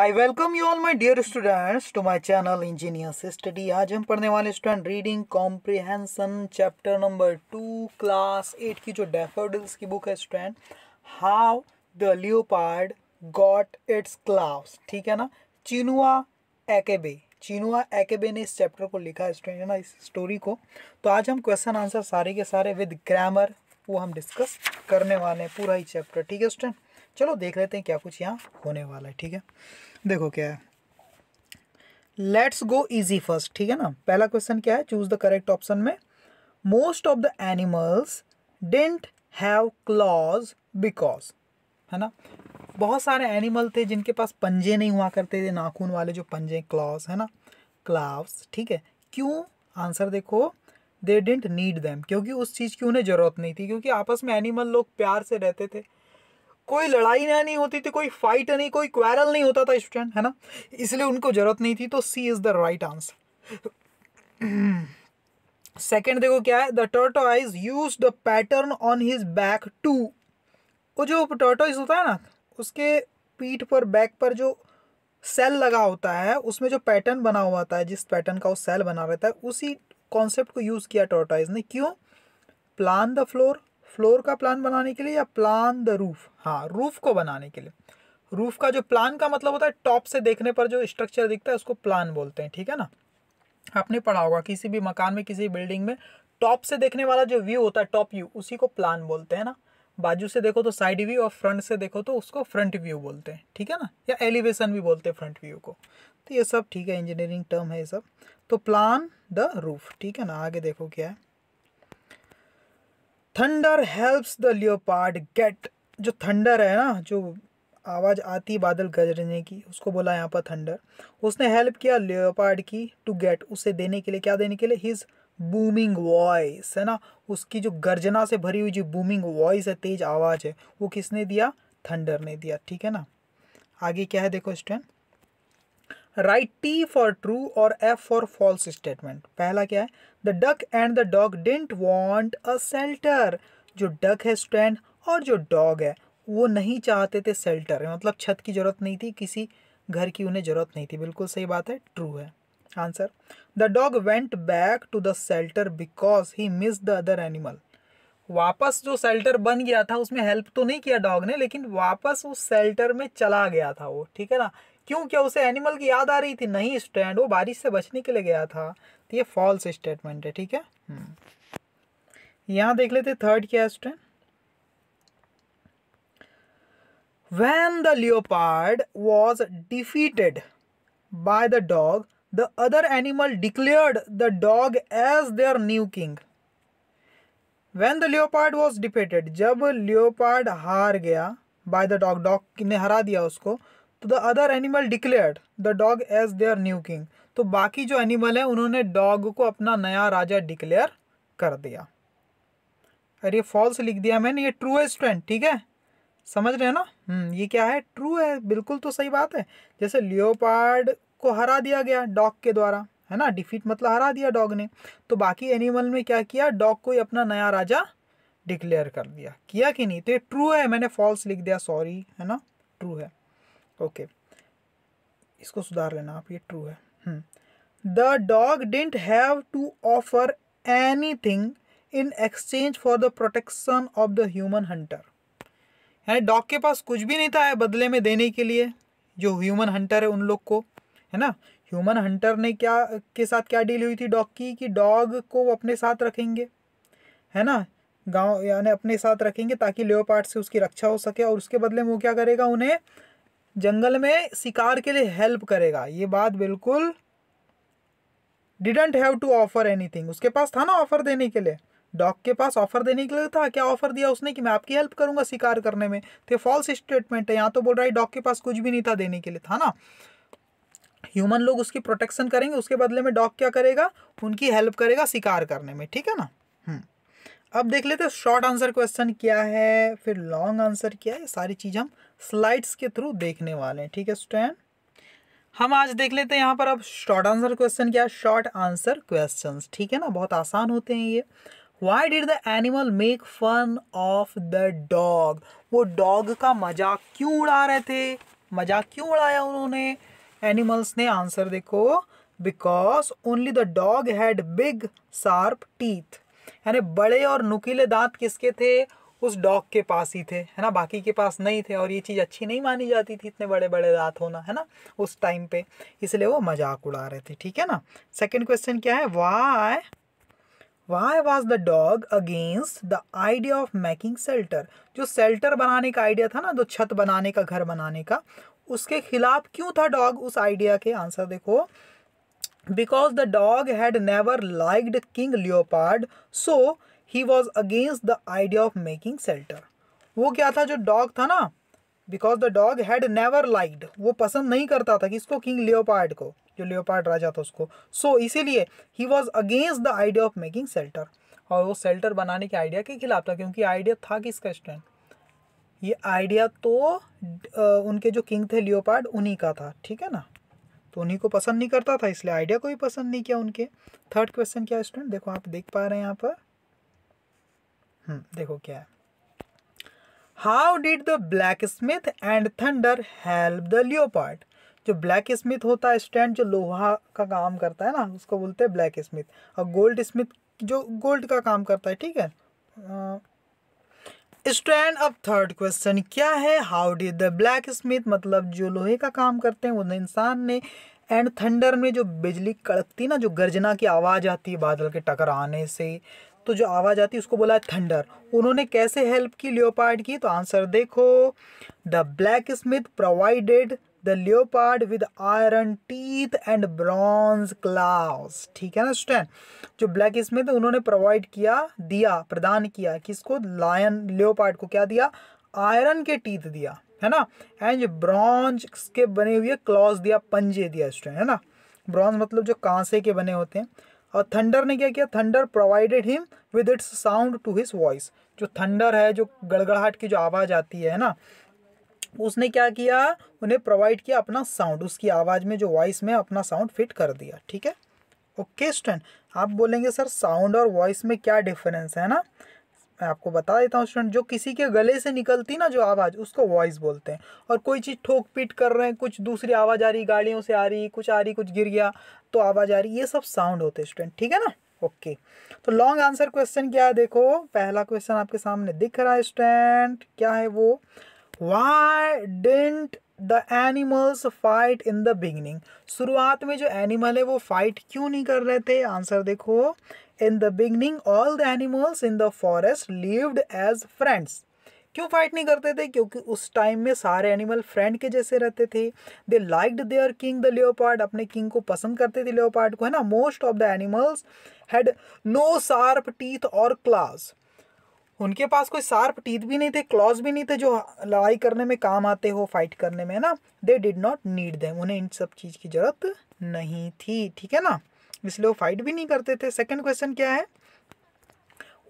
I welcome you all my dear students to my channel engineers study आज हम पढ़ने वाले student reading comprehension chapter number two class eight की जो daffodils की बुक है student how the leopard got its claws ठीक है ना चिनुआ एकेबे चिनुआ एकेबे ने इस चैप्टर को लिखा है स्टूडेंट है ना इस स्टोरी को तो आज हम क्वेश्चन आंसर सारे के सारे विद ग्रामर वो हम डिस्कस करने वाले हैं पूरा ही चैप्टर ठीक है स्टूडेंट चलो देख लेते हैं क्या कुछ यहाँ होने वाला है ठीक है देखो क्या है लेट्स गो इजी फर्स्ट ठीक है ना पहला क्वेश्चन क्या है चूज द करेक्ट ऑप्शन में most of the animals didn't have claws because है ना बहुत सारे एनिमल थे जिनके पास पंजे नहीं हुआ करते थे नाखून वाले जो पंजे क्लॉज है ना क्लाव्स ठीक है क्यों आंसर देखो दे डेंट नीड दैम क्योंकि उस चीज़ की उन्हें ज़रूरत नहीं थी क्योंकि आपस में एनिमल लोग प्यार से रहते थे कोई लड़ाई नहीं होती थी कोई फाइट नहीं कोई क्वैरल नहीं होता था स्टूडेंट है ना इसलिए उनको जरूरत नहीं थी तो C is the right answer second देखो क्या है the tortoise use the pattern on his back too वो जो टर्टोइज होता है ना उसके पीठ पर बैक पर जो सेल लगा होता है उसमें जो पैटर्न बना हुआ होता है जिस पैटर्न का वो सेल बना रहता है उसी कॉन्सेप्ट को यूज़ किया टर्टोइज ने क्यों प्लान द फ्लोर फ्लोर का प्लान बनाने के लिए या प्लान द रूफ हाँ रूफ को बनाने के लिए रूफ का जो प्लान का मतलब होता है टॉप से देखने पर जो स्ट्रक्चर दिखता है उसको प्लान बोलते हैं ठीक है ना आपने पढ़ा होगा किसी भी मकान में किसी बिल्डिंग में टॉप से देखने वाला जो व्यू होता है टॉप व्यू उसी को प्लान बोलते हैं ना बाजू से देखो तो साइड व्यू और फ्रंट से देखो तो उसको फ्रंट व्यू बोलते हैं ठीक है ना या एलिवेशन भी बोलते हैं फ्रंट व्यू को तो ये सब ठीक है इंजीनियरिंग टर्म है ये सब तो प्लान द रूफ ठीक है ना आगे देखो क्या है thunder helps the leopard get जो थंडर है ना जो आवाज़ आती बादल गरजने की उसको बोला यहाँ पर थंडर उसने हेल्प किया लियोपार्ड की टू गेट उसे देने के लिए क्या देने के लिए हिज बूमिंग वॉइस है ना उसकी जो गर्जना से भरी हुई जो बूमिंग वॉइस है तेज आवाज़ है वो किसने दिया थंडर ने दिया ठीक है ना आगे क्या है देखो student write T for true और एफ फॉर फॉल्स स्टेटमेंट पहला क्या है the duck and the dog didn't want a shelter जो डक है स्टैंड और जो डॉग है वो नहीं चाहते थे सेल्टर मतलब छत की ज़रूरत नहीं थी किसी घर की उन्हें ज़रूरत नहीं थी बिल्कुल सही बात है ट्रू है answer the dog went back to the shelter because he miss the other animal वापस जो सेल्टर बन गया था उसमें हेल्प तो नहीं किया डॉग ने लेकिन वापस उस सेल्टर में चला गया था वो ठीक है ना क्यों क्या उसे एनिमल की याद आ रही थी नहीं स्टैंड वो बारिश से बचने के लिए गया था तो ये फॉल्स स्टेटमेंट है ठीक है यहाँ देख लेते थर्ड क्या है stand When the leopard was defeated by the dog, the other animal declared the dog as their new king. When the leopard was defeated, जब leopard हार गया by the dog, dog ने हरा दिया उसको तो the other animal declared the dog as their new king तो बाकी जो एनिमल है उन्होंने डॉग को अपना नया राजा डिक्लेयर कर दिया अरे ये फॉल्स लिख दिया मैंने ये ट्रू है स्टूडेंट ठीक है समझ रहे हैं ना हम्म, ये क्या है ट्रू है बिल्कुल तो सही बात है जैसे लियोपार्ड को हरा दिया गया डॉग के द्वारा है ना डिफीट मतलब हरा दिया डॉग ने तो बाकी एनिमल में क्या किया डॉग को ही अपना नया राजा डिक्लेयर कर दिया किया कि नहीं तो ये ट्रू है मैंने फॉल्स लिख दिया सॉरी है ना ट्रू है ओके इसको सुधार लेना आप ये ट्रू है the dog didn't have to offer anything in exchange for the protection of the human hunter यानी डॉग के पास कुछ भी नहीं था है बदले में देने के लिए जो ह्यूमन हंटर है उन लोग को है ना ह्यूमन हंटर ने क्या के साथ क्या डील हुई थी डॉग की कि डॉग को वो अपने साथ रखेंगे है ना गांव यानी अपने साथ रखेंगे ताकि लेओपार्ड से उसकी रक्षा हो सके और उसके बदले में वो क्या करेगा उन्हें जंगल में शिकार के लिए हेल्प करेगा ये बात बिल्कुल didn't have to offer anything उसके पास था ना ऑफर देने के लिए डॉग के पास ऑफर देने के लिए था क्या ऑफर दिया उसने कि मैं आपकी हेल्प करूंगा शिकार करने में तो फॉल्स स्टेटमेंट है यहाँ तो बोल रहा है डॉग के पास कुछ भी नहीं था देने के लिए था ना ह्यूमन लोग उसकी प्रोटेक्शन करेंगे उसके बदले में डॉग क्या करेगा उनकी हेल्प करेगा शिकार करने में ठीक है ना हम्म। अब देख लेते शॉर्ट आंसर क्वेश्चन क्या है फिर लॉन्ग आंसर क्या है सारी चीज़ हम स्लाइड्स के थ्रू देखने वाले हैं ठीक है स्टूडेंट हम आज देख लेते हैं यहाँ पर अब शॉर्ट आंसर क्वेश्चन क्या शॉर्ट आंसर क्वेश्चन ठीक है ना बहुत आसान होते हैं ये why did the animal make fun of the dog वो डॉग का मजाक क्यों उड़ा रहे थे मजाक क्यों उड़ाया उन्होंने एनिमल्स ने आंसर देखो because only the dog had big sharp teeth यानी बड़े और नुकीले दांत किसके थे उस डॉग के पास ही थे है ना बाकी के पास नहीं थे और ये चीज़ अच्छी नहीं मानी जाती थी इतने बड़े बड़े दांत होना है ना उस टाइम पे इसलिए वो मजाक उड़ा रहे थे ठीक है ना सेकंड क्वेश्चन क्या है why why was the dog against the idea of making shelter जो सेल्टर बनाने का आइडिया था ना जो छत बनाने का घर बनाने का उसके खिलाफ क्यों था डॉग उस आइडिया के आंसर देखो because the dog had never liked king leopard so he was against the idea of making shelter वो क्या था जो डॉग था ना because the dog had never liked वो पसंद नहीं करता था किसको किंग लियोपार्ड को जो लियोपार्ड राजा था उसको सो so, इसीलिए he was against the idea of making shelter और वो सेल्टर बनाने के आइडिया के खिलाफ था क्योंकि आइडिया था किसका स्टैंड ये आइडिया तो उनके जो किंग थे लियोपार्ड उन्हीं का था ठीक है ना तो उन्हीं को पसंद नहीं करता था इसलिए आइडिया को भी पसंद नहीं किया उनके थर्ड क्वेश्चन क्या स्टूडेंट देखो आप देख पा रहे हैं यहाँ पर हम्म, देखो क्या है how did the blacksmith and thunder help the leopard जो ब्लैक स्मिथ होता है स्टैंड जो लोहा का काम करता है ना उसको बोलते हैं ब्लैक स्मिथ और गोल्ड स्मिथ जो गोल्ड का काम करता है ठीक है स्टैंड अब थर्ड क्वेश्चन क्या है how did the blacksmith मतलब जो लोहे का काम करते हैं उन इंसान ने एंड थंडर में जो बिजली कड़कती ना जो गर्जना की आवाज़ आती है बादल के टकराने से तो जो आवाज़ आती है उसको बोला है थंडर उन्होंने कैसे हेल्प की लियोपार्ड की तो आंसर देखो the blacksmith provided the leopard with iron teeth and bronze claws ठीक है ना स्टैंड जो ब्लैक स्मिथ उन्होंने प्रोवाइड किया दिया प्रदान किया किसको लायन लियोपार्ड को क्या दिया आयरन के टीथ दिया है ना एंड ब्रॉन्ज के बने हुए क्लॉज दिया पंजे दिया स्टैंड है ना ब्रॉन्ज मतलब जो कांसे के बने होते हैं और थंडर ने क्या किया thunder provided him with its sound to his voice जो थंडर है जो गड़गड़ाहट की जो आवाज़ आती है ना उसने क्या किया उन्हें प्रोवाइड किया अपना साउंड उसकी आवाज़ में जो वॉइस में अपना साउंड फिट कर दिया ठीक है ओके स्टूडेंट आप बोलेंगे सर साउंड और वॉइस में क्या डिफरेंस है ना मैं आपको बता देता हूँ स्टूडेंट जो किसी के गले से निकलती ना जो आवाज़ उसको वॉइस बोलते हैं और कोई चीज़ ठोक पीट कर रहे हैं कुछ दूसरी आवाज़ आ रही गाड़ियों से आ रही कुछ आ रही कुछ गिर गया तो आवाज़ आ रही ये सब साउंड होते हैं स्टूडेंट ठीक है ना ओके तो लॉन्ग आंसर क्वेश्चन क्या है देखो पहला क्वेश्चन आपके सामने दिख रहा है स्टूडेंट क्या है वो why didn't the animals fight in the beginning शुरुआत में जो एनिमल है वो फाइट क्यों नहीं कर रहे थे आंसर देखो in the beginning all the animals in the forest lived as friends क्यों फाइट नहीं करते थे क्योंकि उस टाइम में सारे एनिमल फ्रेंड के जैसे रहते थे they liked their king the leopard अपने किंग को पसंद करते थे लियोपार्ड को है ना most of the animals had no sharp teeth और क्लास उनके पास कोई शार्प टीथ भी नहीं थे क्लॉज भी नहीं थे जो लड़ाई करने में काम आते हो फाइट करने में है ना they did not need them उन्हें इन सब चीज़ की ज़रूरत नहीं थी ठीक है ना इसलिए वो फाइट भी नहीं करते थे सेकेंड क्वेश्चन क्या है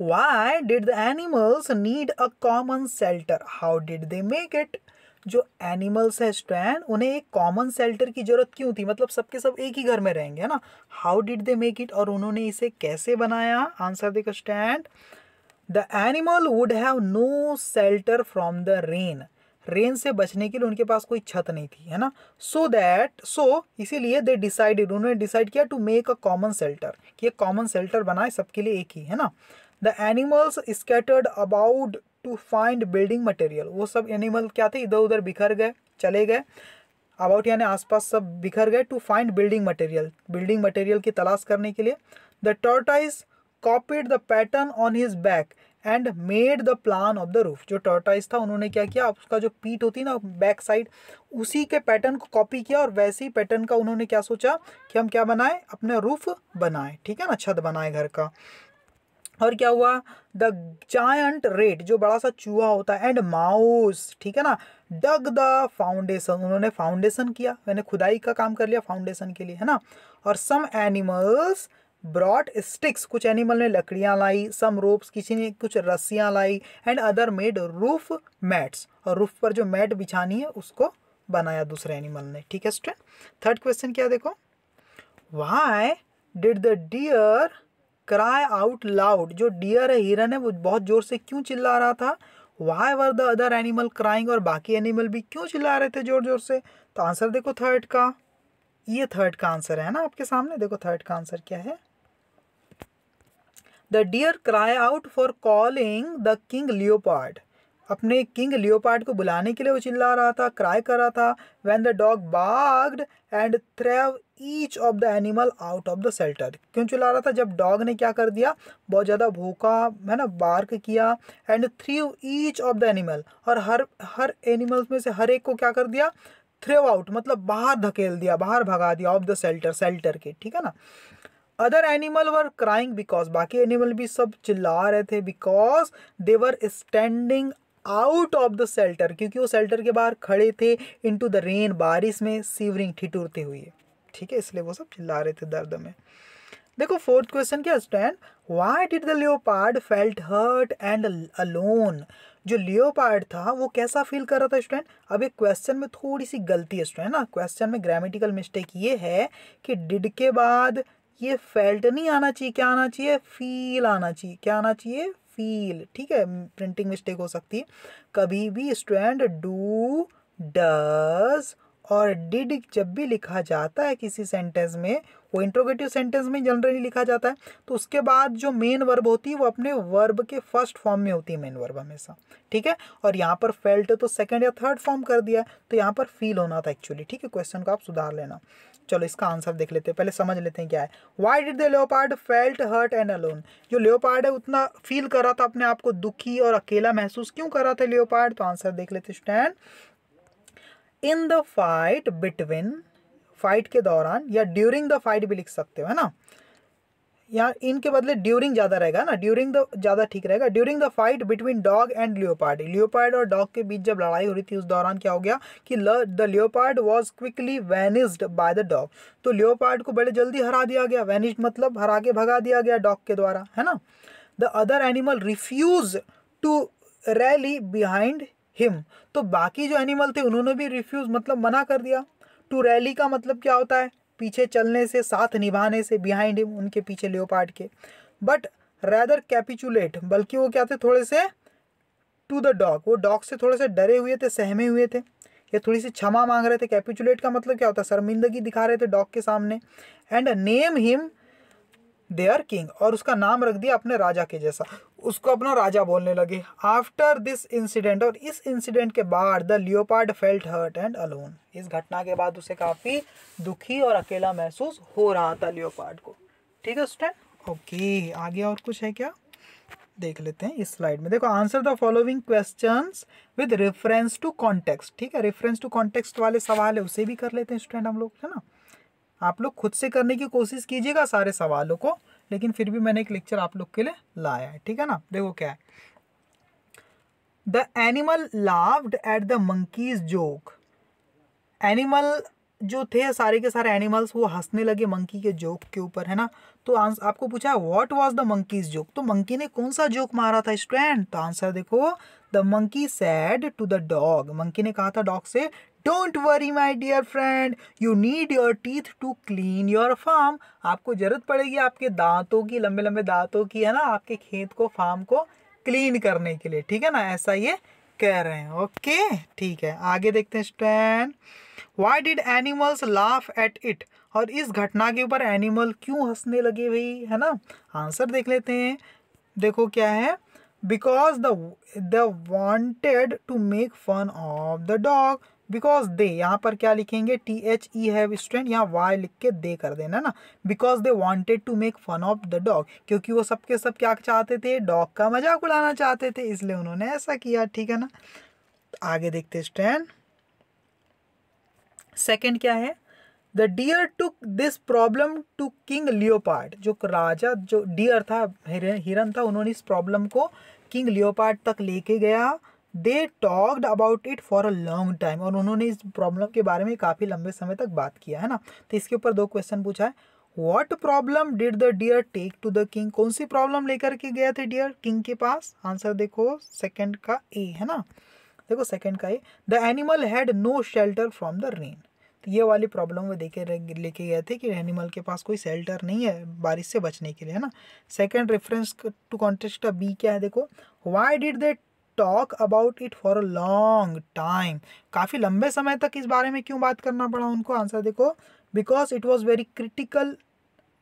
why did the animals need a common shelter how did they make it जो एनिमल्स है स्टैंड उन्हें एक कॉमन सेल्टर की ज़रूरत क्यों थी मतलब सबके सब एक ही घर में रहेंगे है ना how did they make it और उन्होंने इसे कैसे बनाया आंसर देखो stand the animal would have no shelter from the rain rain से बचने के लिए उनके पास कोई छत नहीं थी है ना सो दैट सो इसीलिए दे डिसाइडेड उन्होंने डिसाइड किया to make a common shelter कि एक कॉमन सेल्टर बनाए सबके लिए एक ही है ना the animals scattered about to find building material वो सब एनिमल क्या थे इधर उधर बिखर गए चले गए अबाउट यानी आसपास सब बिखर गए to find building material building material की तलाश करने के लिए the tortoise copied the pattern on his back and made the plan of the roof जो टोटाइस था उन्होंने क्या किया उसका जो पीट होती ना बैक साइड उसी के पैटर्न को कॉपी किया और वैसे ही पैटर्न का उन्होंने क्या सोचा कि हम क्या बनाए अपने रूफ बनाए ठीक है ना छत बनाए घर का और क्या हुआ द जायंट रेट जो बड़ा सा चूहा होता है एंड माउस ठीक है ना डग द फाउंडेशन उन्होंने फाउंडेशन किया मैंने खुदाई का काम कर लिया फाउंडेशन के लिए है ना और सम एनिमल्स ब्रॉड स्टिक्स कुछ एनिमल ने लकड़ियाँ लाई सम रोप्स किसी ने कुछ रस्सियाँ लाई and other made roof mats और रूफ पर जो मैट बिछानी है उसको बनाया दूसरे एनिमल ने ठीक है स्टूडेंट थर्ड क्वेश्चन क्या देखो why did the deer cry out loud जो डियर है हिरन है वो बहुत ज़ोर से क्यों चिल्ला रहा था why were the other animal crying और बाकी एनिमल भी क्यों चिल्ला रहे थे ज़ोर ज़ोर से तो आंसर देखो थर्ड का ये थर्ड का आंसर है ना आपके सामने देखो थर्ड का आंसर क्या है the deer cry out for calling the king leopard अपने किंग लियोपार्ड को बुलाने के लिए वो चिल्ला रहा था क्राई कर रहा था when the dog barked and threw each of the animal out of the shelter क्यों चिल्ला रहा था जब डॉग ने क्या कर दिया बहुत ज़्यादा भूखा है ना बार्क किया and threw each of the animal और हर हर एनिमल्स में से हर एक को क्या कर दिया थ्रेव आउट मतलब बाहर धकेल दिया बाहर भगा दिया ऑफ द सेल्टर सेल्टर के ठीक है ना other animal were crying because बाकी एनिमल भी सब चिल्ला रहे थे because they were standing out of the shelter क्योंकि वो सेल्टर के बाहर खड़े थे इन टू द रेन बारिश में सीवरिंग ठिठुरते हुए ठीक है इसलिए वो सब चिल्ला रहे थे दर्द में देखो फोर्थ क्वेश्चन क्या stand why did the leopard felt hurt and alone जो लियोपार्ड था वो कैसा फील कर रहा था स्टूडेंट अब एक क्वेश्चन में थोड़ी सी गलती है स्टूडेंट ना क्वेश्चन में ग्रामेटिकल मिस्टेक ये है कि डिड के बाद ये फेल्ट नहीं आना चाहिए क्या आना चाहिए फील आना चाहिए क्या आना चाहिए फील ठीक है प्रिंटिंग मिस्टेक हो सकती है कभी भी स्टूडेंट डू डज और डिड जब भी लिखा जाता है किसी सेंटेंस में वो इंट्रोगेटिव सेंटेंस में जनरली लिखा जाता है तो उसके बाद जो मेन वर्ब होती है वो अपने वर्ब के फर्स्ट फॉर्म में होती है मेन वर्ब हमेशा ठीक है और यहाँ पर फेल्ट तो सेकेंड या थर्ड फॉर्म कर दिया तो यहाँ पर फील होना था एक्चुअली ठीक है क्वेश्चन को आप सुधार लेना चलो इसका आंसर देख लेते हैं पहले समझ लेते हैं क्या है why did the leopard felt hurt and alone जो लेओपार्ड है उतना फील कर रहा था अपने आप को दुखी और अकेला महसूस क्यों कर रहा था लेओपार्ड तो आंसर देख लेते stand in the fight between fight के दौरान या ड्यूरिंग द फाइट भी लिख सकते हो है ना यहाँ इन के बदले ड्यूरिंग ज़्यादा रहेगा ना ड्यूरिंग द ज़्यादा ठीक रहेगा during the fight between dog and leopard leopard और डॉग के बीच जब लड़ाई हो रही थी उस दौरान क्या हो गया कि the leopard was quickly vanished by the dog तो लियोपार्ड को बड़े जल्दी हरा दिया गया वैनिस्ड मतलब हरा के भगा दिया गया डॉग के द्वारा है ना the other animal refuse to rally behind him तो बाकी जो एनिमल थे उन्होंने भी रिफ्यूज़ मतलब मना कर दिया टू रैली का मतलब क्या होता है पीछे चलने से साथ निभाने से बिहाइंड हिम उनके पीछे लियोपार्ड के बट रैदर कैपिचुलेट बल्कि वो क्या थे थोड़े से टू द डॉग वो डॉग से थोड़े से डरे हुए थे सहमे हुए थे या थोड़ी सी क्षमा मांग रहे थे कैपिचुलेट का मतलब क्या होता है शर्मिंदगी दिखा रहे थे डॉग के सामने and name him their king और उसका नाम रख दिया अपने राजा के जैसा उसको अपना राजा बोलने लगे आफ्टर दिस इंसिडेंट और इस इंसिडेंट के बाद the leopard felt hurt and alone इस घटना के बाद उसे काफ़ी दुखी और अकेला महसूस हो रहा था लियोपार्ड को ठीक है स्टूडेंट ओके आगे और कुछ है क्या देख लेते हैं इस स्लाइड में देखो answer the following question with reference to context ठीक है रेफरेंस टू कॉन्टेक्स्ट वाले सवाल है उसे भी कर लेते हैं स्टूडेंट हम लोग है ना आप लोग खुद से करने की कोशिश कीजिएगा सारे सवालों को लेकिन फिर भी मैंने एक लेक्चर आप लोग के लिए लाया है ठीक है ना देखो क्या है the animal laughed at the monkey's joke animal जो थे सारे के सारे एनिमल्स वो हंसने लगे मंकी के जोक के ऊपर है ना तो आंसर आपको पूछा है what was the monkey's joke तो मंकी ने कौन सा जोक मारा था स्टूडेंट तो आंसर देखो the monkey said to the dog monkey ने कहा था डॉग से don't worry my dear friend you need your teeth to clean your farm आपको ज़रूरत पड़ेगी आपके दांतों की लंबे लंबे दांतों की है ना आपके खेत को फार्म को क्लीन करने के लिए ठीक है ना ऐसा ये कह रहे हैं ओके ठीक है आगे देखते हैं stand why did animals laugh at it और इस घटना के ऊपर एनिमल क्यों हंसने लगे भाई है ना आंसर देख लेते हैं देखो क्या है because the the wanted to make fun of the dog because they यहाँ पर क्या लिखेंगे T H E have student यहाँ वाई लिख के दे कर देना ना because they wanted to make fun of the dog क्योंकि वो सबके सब क्या चाहते थे डॉग का मजाक उड़ाना चाहते थे इसलिए उन्होंने ऐसा किया ठीक है ना आगे देखते स्टैंड सेकेंड क्या है the deer took this problem to king leopard जो राजा जो डियर था हिरन था उन्होंने इस प्रॉब्लम को किंग लियोपार्ट तक लेके गया they talked about it for a long time और उन्होंने इस प्रॉब्लम के बारे में काफ़ी लंबे समय तक बात किया है ना तो इसके ऊपर दो क्वेश्चन पूछा है what problem did the deer take to the king कौन सी प्रॉब्लम लेकर के गए थे डियर किंग के पास आंसर देखो सेकेंड का ए है ना देखो सेकेंड का A the animal had no shelter from the rain तो ये वाली प्रॉब्लम वो देखे लेके गए थे कि एनिमल के पास कोई शेल्टर नहीं है बारिश से बचने के लिए है ना सेकेंड रेफरेंस टू कॉन्टेस्ट का बी क्या है देखो why did they talk about it for a long time काफ़ी लंबे समय तक इस बारे में क्यों बात करना पड़ा उनको आंसर देखो because it was very critical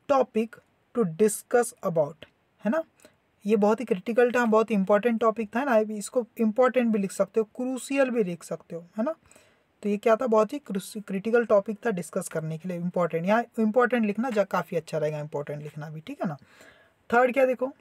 topic to discuss about है ना ये बहुत ही क्रिटिकल था बहुत इंपॉर्टेंट टॉपिक था ना इसको इंपॉर्टेंट भी लिख सकते हो क्रूसियल भी लिख सकते हो है ना तो ये क्या था बहुत ही क्रिटिकल टॉपिक था डिस्कस करने के लिए इंपॉर्टेंट यहाँ इंपॉर्टेंट लिखना काफ़ी अच्छा रहेगा इंपॉर्टेंट लिखना भी ठीक है ना थर्ड क्या देखो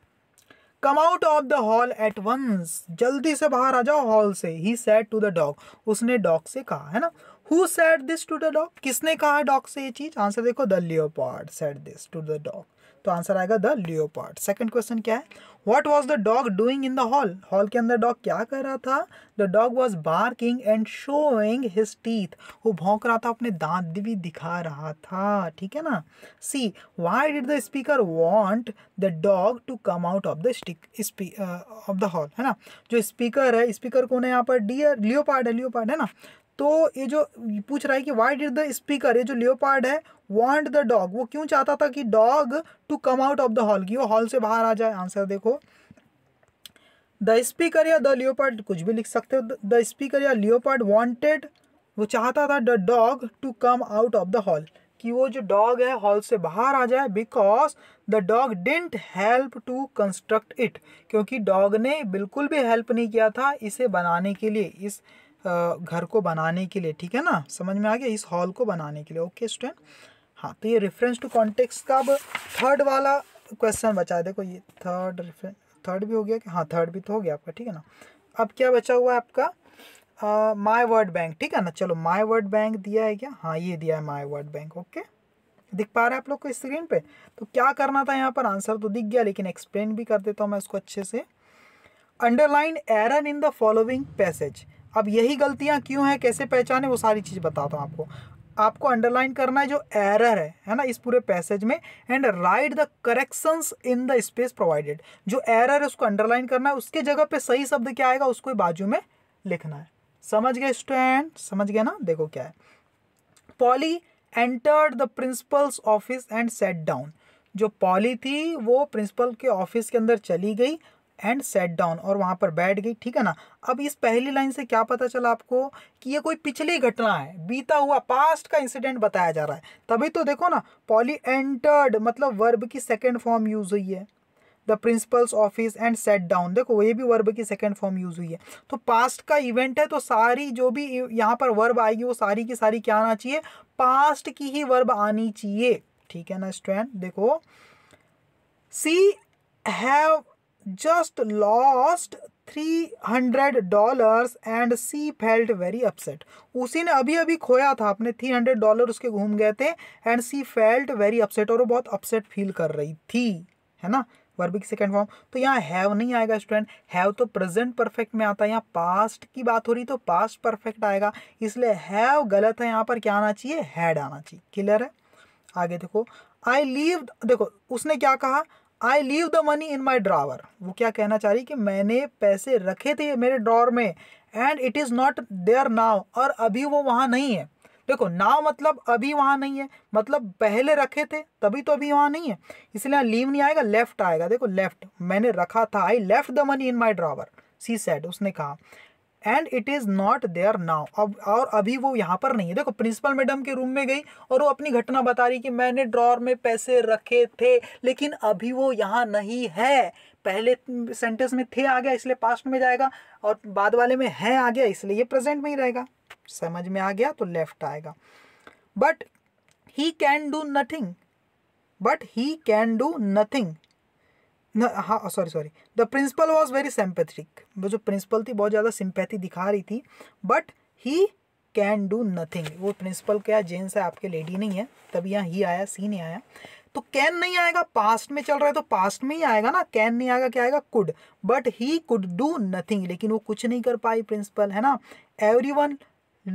come out of the hall at once जल्दी से बाहर आ जाओ हॉल से ही सेट टू द डॉग उसने डॉग से कहा है ना who said this to the dog किसने कहा डॉग से ये चीज आंसर देखो the leopard said this to the dog तो आंसर आएगा द लियोपार्ड सेकंड क्वेश्चन क्या है what was the dog doing in the hall hall के अंदर डॉग क्या कर रहा था the dog was barking and showing his teeth वो भौंक रहा था अपने दांत भी दिखा रहा था ठीक है ना C why did the speaker want the dog to come out of the stick of the hall है ना जो स्पीकर है स्पीकर कौन है यहाँ पर डियर लियोपार्ड है लियोपार्ड है ना तो ये जो पूछ रहा है कि वाई डिड द स्पीकर ये जो लियोपार्ड है वॉन्ट द डॉग वो क्यों चाहता था कि dog to come out of the hall की वो हॉल से बाहर आ जाए आंसर देखो द स्पीकर या द लियोपार्ड कुछ भी लिख सकते हो द स्पीकर या लियोपार्ड वॉन्टेड वो चाहता था the dog to come out of the hall कि वो जो डॉग है हॉल से बाहर आ जाए because the dog didn't help to construct it क्योंकि डॉग ने बिल्कुल भी हेल्प नहीं किया था इसे बनाने के लिए इस घर को बनाने के लिए ठीक है ना समझ में आ गया इस हॉल को बनाने के लिए ओके स्टूडेंट हाँ तो ये रेफरेंस टू कॉन्टेक्स का अब थर्ड वाला क्वेश्चन बचा देखो ये थर्ड थर्ड भी हो गया कि हाँ थर्ड भी तो हो गया आपका ठीक है ना अब क्या बचा हुआ है आपका माय वर्ड बैंक ठीक है ना चलो माय वर्ड बैंक दिया है क्या हाँ ये दिया है माय वर्ड बैंक ओके दिख पा रहे हैं आप लोग को स्क्रीन पे तो क्या करना था यहाँ पर आंसर तो दिख गया लेकिन एक्सप्लेन भी कर देता हूँ मैं उसको अच्छे से underline error in the following passage अब यही गलतियाँ क्यों हैं कैसे पहचाने वो सारी चीज़ बताता हूँ आपको आपको अंडरलाइन करना है जो एरर है है ना इस पूरे पैसेज में and write the corrections in the space provided जो एरर है उसको अंडरलाइन करना है उसके जगह पे सही शब्द क्या आएगा उसको बाजू में लिखना है समझ गए स्टूडेंट समझ गए ना देखो क्या है Polly entered the principal's office and set down जो पॉली थी वो प्रिंसिपल के ऑफिस के अंदर चली गई एंड सेट डाउन और वहाँ पर बैठ गई ठीक है ना अब इस पहली लाइन से क्या पता चला आपको कि ये कोई पिछली घटना है बीता हुआ पास्ट का इंसिडेंट बताया जा रहा है तभी तो देखो ना पॉली एंटर्ड मतलब वर्ब की सेकेंड फॉर्म यूज़ हुई है the principal's office and set down देखो ये भी वर्ब की सेकेंड फॉर्म यूज़ हुई है तो पास्ट का इवेंट है तो सारी जो भी यहाँ पर वर्ब आएगी वो सारी की सारी क्या आना चाहिए पास्ट की ही वर्ब आनी चाहिए ठीक है ना स्टूडेंट देखो she have just lost three hundred dollars and she felt very upset उसी ने अभी अभी खोया था अपने थ्री हंड्रेड डॉलर उसके घूम गए थे and she felt very upset और वो बहुत अपसेट फील कर रही थी है ना वर्बी की सेकेंड फॉर्म तो यहाँ हैव नहीं आएगा स्टूडेंट हैव तो प्रेजेंट परफेक्ट में आता है यहाँ पास्ट की बात हो रही तो पास्ट परफेक्ट आएगा इसलिए हैव गलत है यहाँ पर क्या आना चाहिए हैड आना चाहिए क्लियर है आगे देखो आई लीव देखो उसने क्या कहा I leave the money in my drawer वो क्या कहना चाह रही कि मैंने पैसे रखे थे मेरे ड्रॉवर में and it is not there now और अभी वो वहाँ नहीं है देखो नाव मतलब अभी वहाँ नहीं है मतलब पहले रखे थे तभी तो अभी वहाँ नहीं है इसलिए लीव नहीं आएगा लेफ्ट आएगा देखो लेफ्ट मैंने रखा था I left the money in my drawer she said उसने कहा and it is not there now अब और अभी वो यहाँ पर नहीं है देखो प्रिंसिपल मैडम के रूम में गई और वो अपनी घटना बता रही कि मैंने ड्रॉर में पैसे रखे थे लेकिन अभी वो यहाँ नहीं है पहले सेंटेंस में थे आ गया इसलिए पास्ट में जाएगा और बाद वाले में है आ गया इसलिए ये प्रेजेंट में ही रहेगा समझ में आ गया तो लेफ्ट आएगा but he can do nothing but he can do nothing न हाँ sorry sorry the principal was very sympathetic वो जो प्रिंसिपल थी बहुत ज़्यादा सिंपैथी दिखा रही थी but he can do nothing वो प्रिंसिपल क्या जेंट्स है आपके लेडी नहीं है तभी यहाँ ही आया सी नहीं आया तो कैन नहीं आएगा पास्ट में चल रहा है तो पास्ट में ही आएगा ना कैन नहीं आएगा क्या आएगा could but he could do nothing लेकिन वो कुछ नहीं कर पाई प्रिंसिपल है ना everyone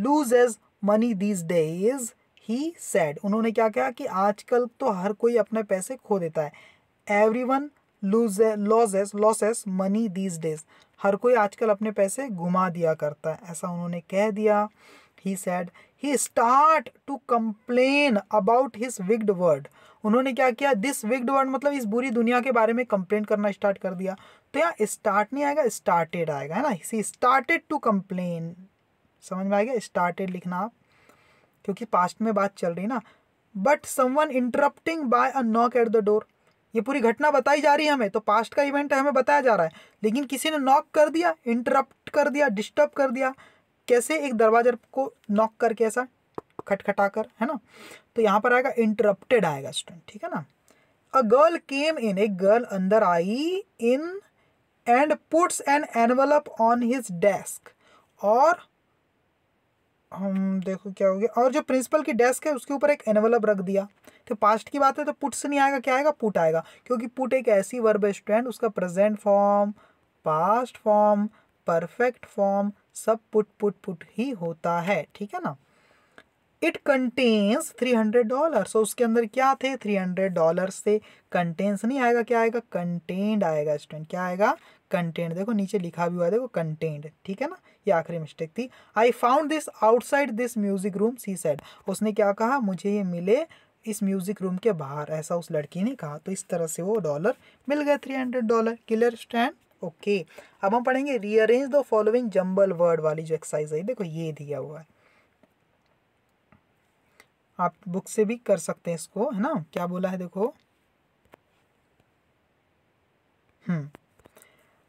lose as money these days he said उन्होंने क्या कहा कि आजकल तो हर कोई अपने पैसे खो देता है everyone lose loses loses money these days हर कोई आजकल अपने पैसे घुमा दिया करता है ऐसा उन्होंने कह दिया he said he start to complain about his wicked word उन्होंने क्या किया दिस विग्ड वर्ड मतलब इस बुरी दुनिया के बारे में कंप्लेन करना स्टार्ट कर दिया तो यहाँ स्टार्ट नहीं आएगा स्टार्टेड आएगा है ना सी स्टार्टेड टू कंप्लेन समझ में आएगा स्टार्टेड लिखना आप क्योंकि पास्ट में बात चल रही ना but someone interrupting by a knock at the door ये पूरी घटना बताई जा रही है हमें तो पास्ट का इवेंट है हमें बताया जा रहा है लेकिन किसी ने नॉक कर दिया इंटरप्ट कर दिया डिस्टर्ब कर दिया कैसे एक दरवाजे को नॉक करके ऐसा खटखटा कर है ना तो यहाँ पर आएगा इंटरप्टेड आएगा स्टूडेंट ठीक है ना अ गर्ल केम इन एक गर्ल अंदर आई in and puts an envelope on his desk और हम देखो क्या हो गया और जो प्रिंसिपल की डेस्क है उसके ऊपर एक एनवलप रख दिया तो पास्ट की बात है तो पुट्स नहीं आएगा क्या आएगा पुट आएगा क्योंकि पुट एक ऐसी वर्ब है स्टूडेंट उसका present form past form perfect form सब पुट पुट पुट ही होता है ठीक है ना it contains three hundred dollar so उसके अंदर क्या थे थ्री हंड्रेड डॉलर से कंटेन्स नहीं आएगा क्या आएगा कंटेंट आएगा स्टूडेंट क्या आएगा कंटेंट देखो नीचे लिखा भी हुआ है देखो कंटेंट ठीक है ना ये आखिरी मिस्टेक थी I found this outside this music room she said उसने क्या कहा मुझे ये मिले इस म्यूज़िक रूम के बाहर ऐसा उस लड़की ने कहा तो इस तरह से वो डॉलर मिल गया three hundred dollar clear stand okay अब हम पढ़ेंगे rearrange the following jumble word वाली जो एक्सरसाइज है देखो ये दिया हुआ है आप बुक से भी कर सकते हैं इसको है ना क्या बोला है देखो hmm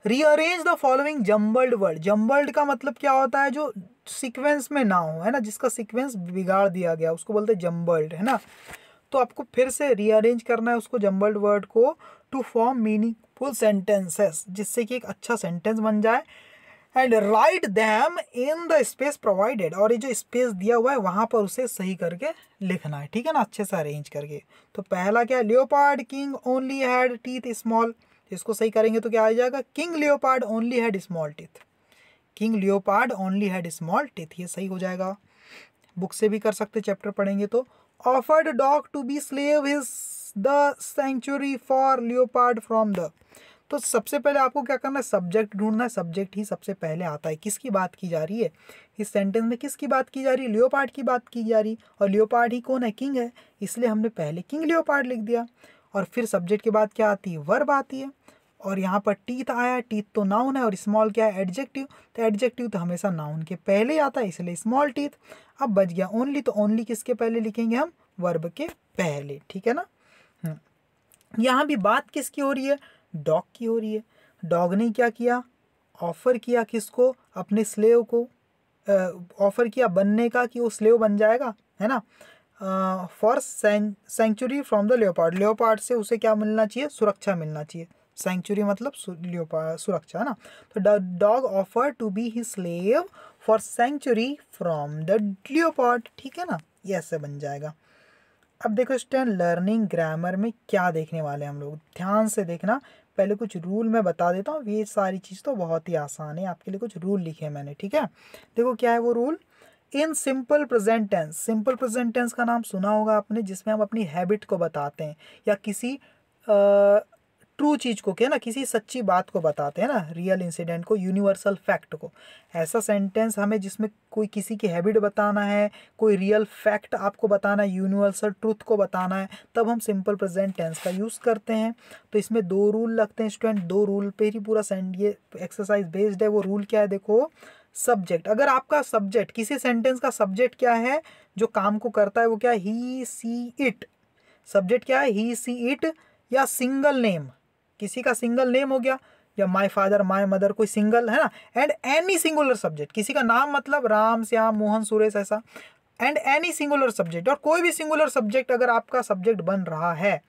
rearrange the following jumbled word jumbled का मतलब क्या होता है जो सीक्वेंस में ना हो है ना जिसका सीक्वेंस बिगाड़ दिया गया उसको बोलते हैं जम्बल्ड है ना तो आपको फिर से रीअरेंज करना है उसको जम्बल्ड वर्ड को टू फॉर्म मीनिंगफुल सेंटेंसेस जिससे कि एक अच्छा सेंटेंस बन जाए and write them in the space provided और ये जो स्पेस दिया हुआ है वहाँ पर उसे सही करके लिखना है ठीक है ना अच्छे से अरेंज करके तो पहला क्या है leopard king only had teeth small इसको सही करेंगे तो क्या आ जाएगा king leopard only had small teeth king leopard only had small teeth ये सही हो जाएगा बुक से भी कर सकते चैप्टर पढ़ेंगे तो offered dog to be slave his the sanctuary for leopard from the तो सबसे पहले आपको क्या करना है सब्जेक्ट ढूंढना है सब्जेक्ट ही सबसे पहले आता है किसकी बात की जा रही है इस सेंटेंस में किसकी बात की जा रही है लियोपार्ड की बात की जा रही और लियोपार्ड ही कौन है किंग है इसलिए हमने पहले किंग लियोपार्ड लिख दिया और फिर सब्जेक्ट के बाद क्या आती है वर्ब आती है और यहाँ पर टीथ आया है टीथ तो नाउन है और स्मॉल क्या है एडजेक्टिव तो एडजेक्टिव तो हमेशा नाउन के पहले आता है इसलिए स्मॉल टीथ अब बच गया ओनली तो ओनली किसके पहले लिखेंगे हम वर्ब के पहले ठीक है ना हम्म। यहाँ भी बात किसकी हो रही है डॉग की हो रही है डॉग ने क्या किया ऑफ़र किया किसको अपने स्लेव को ऑफ़र किया बनने का कि वो स्लेव बन जाएगा है ना for sanctuary from the leopard leopard से उसे क्या मिलना चाहिए सुरक्षा मिलना चाहिए सेंचुरी मतलब सुरक्षा है ना तो the dog offer to be he slave for sanctuary from the leopard ठीक है ना ये ऐसे बन जाएगा अब देखो स्टैंड लर्निंग ग्रामर में क्या देखने वाले हम लोग ध्यान से देखना पहले कुछ रूल मैं बता देता हूँ ये सारी चीज़ तो बहुत ही आसान है आपके लिए कुछ रूल लिखे हैं मैंने ठीक है देखो क्या है वो rule in simple present tense simple present tense का नाम सुना होगा आपने जिसमें हम अपनी हैबिट को बताते हैं या किसी आ, ट्रू चीज़ को क्या ना किसी सच्ची बात को बताते हैं ना रियल इंसिडेंट को यूनिवर्सल फैक्ट को ऐसा सेंटेंस हमें जिसमें कोई किसी की हैबिट बताना है कोई रियल फैक्ट आपको बताना है यूनिवर्सल ट्रूथ को बताना है तब हम सिंपल प्रेजेंट टेंस का यूज़ करते हैं तो इसमें दो रूल लगते हैं स्टूडेंट दो रूल पे ही पूरा ये एक्सरसाइज बेस्ड है वो रूल क्या है देखो सब्जेक्ट अगर आपका सब्जेक्ट किसी सेंटेंस का सब्जेक्ट क्या है जो काम को करता है वो क्या ही सी इट सब्जेक्ट क्या है ही सी इट या सिंगल नेम किसी का सिंगल नेम हो गया या माय फादर माय मदर कोई सिंगल है ना एंड एनी सिंगुलर सब्जेक्ट किसी का नाम मतलब राम श्याम मोहन सुरेश ऐसा एंड एनी सिंगुलर सब्जेक्ट और कोई भी सिंगुलर सब्जेक्ट अगर आपका सब्जेक्ट बन रहा है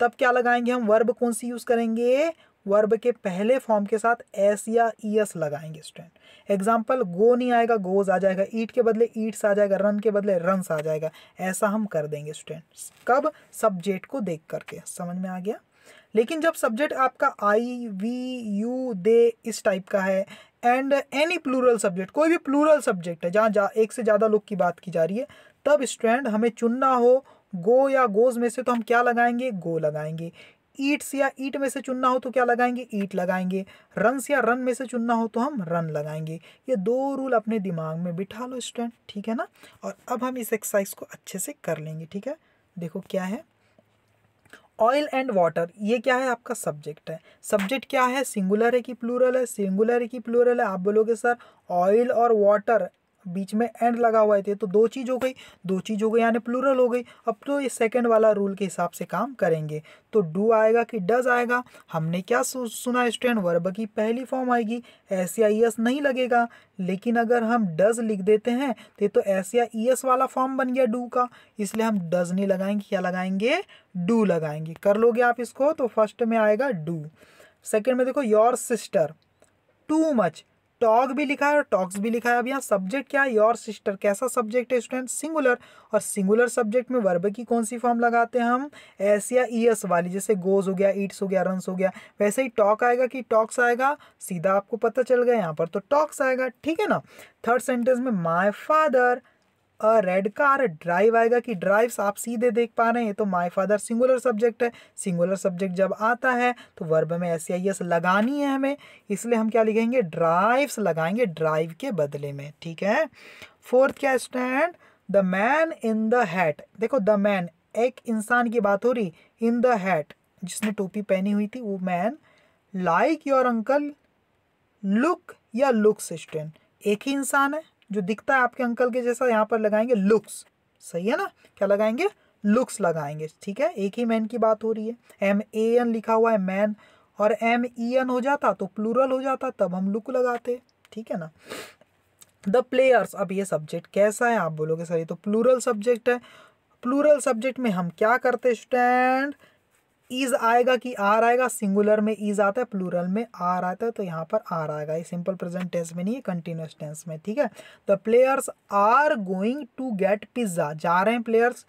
तब क्या लगाएंगे हम वर्ब कौन सी यूज़ करेंगे वर्ब के पहले फॉर्म के साथ एस या ई एस लगाएंगे स्टूडेंट एग्जाम्पल गो नहीं आएगा गोज आ जाएगा ईट के बदले ईट्स आ जाएगा रन के बदले रन्स आ जाएगा ऐसा हम कर देंगे स्टूडेंट्स कब सब्जेक्ट को देख करके समझ में आ गया लेकिन जब सब्जेक्ट आपका आई वी यू दे इस टाइप का है एंड एनी प्लूरल सब्जेक्ट कोई भी प्लूरल सब्जेक्ट है जहाँ जा एक से ज़्यादा लोग की बात की जा रही है तब स्ट्रैंड हमें चुनना हो गो या गोज में से तो हम क्या लगाएंगे गो लगाएंगे ईट्स या ईट में से चुनना हो तो क्या लगाएंगे ईट लगाएंगे रनस या रन में से चुनना हो तो हम रन लगाएंगे ये दो रूल अपने दिमाग में बिठा लो स्टूडेंट ठीक है ना और अब हम इस एक्सरसाइज को अच्छे से कर लेंगे ठीक है देखो क्या है ऑयल एंड वाटर ये क्या है आपका सब्जेक्ट है सब्जेक्ट क्या है सिंगुलर है कि प्लूरल है सिंगुलर है कि प्लूरल है आप बोलोगे सर ऑयल और वाटर बीच में एंड लगा हुआ थे तो दो चीज़ हो गई दो चीज़ हो गई यानी प्लूरल हो गई अब तो ये सेकेंड वाला रूल के हिसाब से काम करेंगे तो डू आएगा कि डज आएगा हमने क्या सु, सुना स्टूडेंट वर्ब की पहली फॉर्म आएगी एस या ई एस नहीं लगेगा लेकिन अगर हम डज लिख देते हैं तो तो एस या ई एस वाला फॉर्म बन गया डू का इसलिए हम डज नहीं लगाएंगे क्या लगाएंगे डू लगाएंगे कर लोगे आप इसको तो फर्स्ट में आएगा डू सेकेंड में देखो your sister too much talk भी लिखा है और टॉक्स भी लिखा है अब यहाँ सब्जेक्ट क्या है योर सिस्टर कैसा सब्जेक्ट है स्टूडेंट सिंगुलर और सिंगुलर सब्जेक्ट में वर्ब की कौन सी फॉर्म लगाते हैं हम एस या ईएस e वाली जैसे गोज हो गया ईट्स हो गया रंस हो गया वैसे ही टॉक आएगा कि टॉक्स आएगा सीधा आपको पता चल गया यहाँ पर तो टॉक्स आएगा ठीक है ना थर्ड सेंटेंस में my father a red car drive आएगा कि ड्राइव्स आप सीधे देख पा रहे हैं तो माई फादर सिंगुलर सब्जेक्ट है सिंगुलर सब्जेक्ट जब आता है तो वर्ब में एस आई एस लगानी है हमें इसलिए हम क्या लिखेंगे ड्राइव्स लगाएंगे ड्राइव के बदले में ठीक है फोर्थ क्या stand the man in the hat देखो द मैन एक इंसान की बात हो रही इन द हैट जिसने टोपी पहनी हुई थी वो man like your uncle look या लुक स्टैंड एक ही इंसान है जो दिखता है आपके अंकल के जैसा यहाँ पर लगाएंगे लुक्स सही है ना क्या लगाएंगे लुक्स लगाएंगे ठीक है एक ही मैन की बात हो रही है एम ए एन लिखा हुआ है मैन और एम ई एन हो जाता तो प्लूरल हो जाता तब हम लुक लगाते ठीक है ना द प्लेयर्स अब ये सब्जेक्ट कैसा है आप बोलोगे सर ये तो प्लूरल सब्जेक्ट है प्लूरल सब्जेक्ट में हम क्या करते स्टैंड ईज आएगा कि आर आएगा सिंगुलर में ईज आता है प्लूरल में आर आता है तो यहाँ पर आर आएगा ये सिंपल प्रेजेंट टेंस में नहीं है कंटिन्यूस टेंस में ठीक है the players are going to get pizza जा रहे हैं प्लेयर्स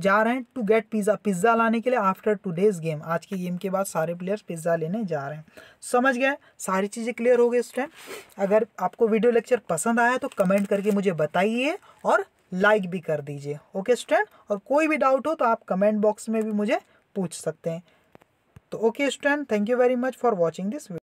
जा रहे हैं टू गेट पिज़्ज़ा पिज़्ज़ा लाने के लिए आफ्टर टू डेज गेम आज की गेम के बाद सारे प्लेयर्स पिज़्ज़ा लेने जा रहे हैं समझ गए सारी चीज़ें क्लियर हो गई स्टूडेंट अगर आपको वीडियो लेक्चर पसंद आया तो कमेंट करके मुझे बताइए और लाइक भी कर दीजिए ओके स्टूडेंट और कोई भी डाउट हो तो आप कमेंट बॉक्स में भी मुझे पूछ सकते हैं तो okay student thank you very much for watching this video